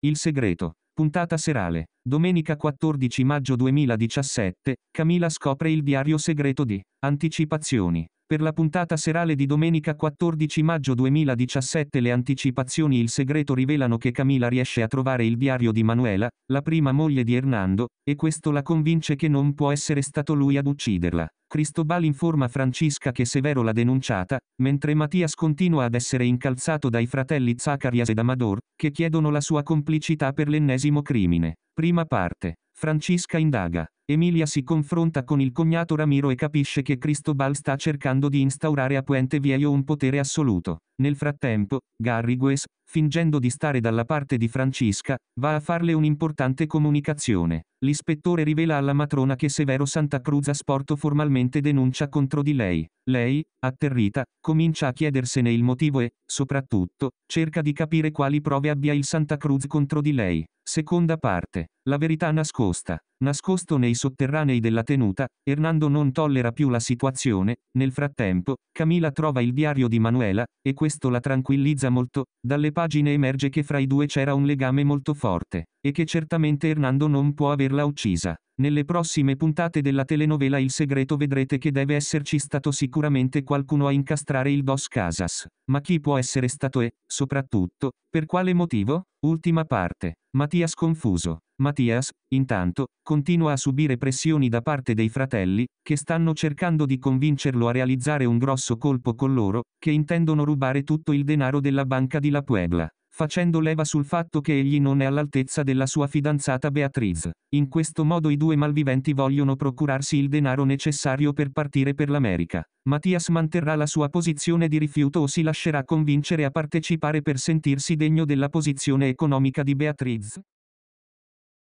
Il segreto. Puntata serale. Domenica 14 maggio 2017, Camila scopre il diario segreto di Anticipazioni. Per la puntata serale di domenica 14 maggio 2017 le anticipazioni Il segreto rivelano che Camila riesce a trovare il diario di Manuela, la prima moglie di Hernando, e questo la convince che non può essere stato lui ad ucciderla. Cristobal informa Francisca che Severo l'ha denunciata, mentre Mattias continua ad essere incalzato dai fratelli Zacarias ed Amador, che chiedono la sua complicità per l'ennesimo crimine. Prima parte. Francisca indaga. Emilia si confronta con il cognato Ramiro e capisce che Cristobal sta cercando di instaurare a Puente Viejo un potere assoluto. Nel frattempo, Garrigues, fingendo di stare dalla parte di Francisca, va a farle un'importante comunicazione. L'ispettore rivela alla matrona che Severo Santa Cruz Asporto formalmente denuncia contro di lei. Lei, atterrita, comincia a chiedersene il motivo e, soprattutto, cerca di capire quali prove abbia il Santa Cruz contro di lei. Seconda parte. La verità nascosta. Nascosto nei sotterranei della tenuta, Hernando non tollera più la situazione, nel frattempo, Camila trova il diario di Manuela, e questo la tranquillizza molto, dalle pagine emerge che fra i due c'era un legame molto forte, e che certamente Hernando non può averla uccisa. Nelle prossime puntate della telenovela Il segreto vedrete che deve esserci stato sicuramente qualcuno a incastrare il Dos Casas. Ma chi può essere stato e, soprattutto, per quale motivo? Ultima parte. Mattias confuso. Mattias, intanto, continua a subire pressioni da parte dei fratelli, che stanno cercando di convincerlo a realizzare un grosso colpo con loro, che intendono rubare tutto il denaro della banca di La Puebla facendo leva sul fatto che egli non è all'altezza della sua fidanzata Beatriz. In questo modo i due malviventi vogliono procurarsi il denaro necessario per partire per l'America. Mattias manterrà la sua posizione di rifiuto o si lascerà convincere a partecipare per sentirsi degno della posizione economica di Beatriz?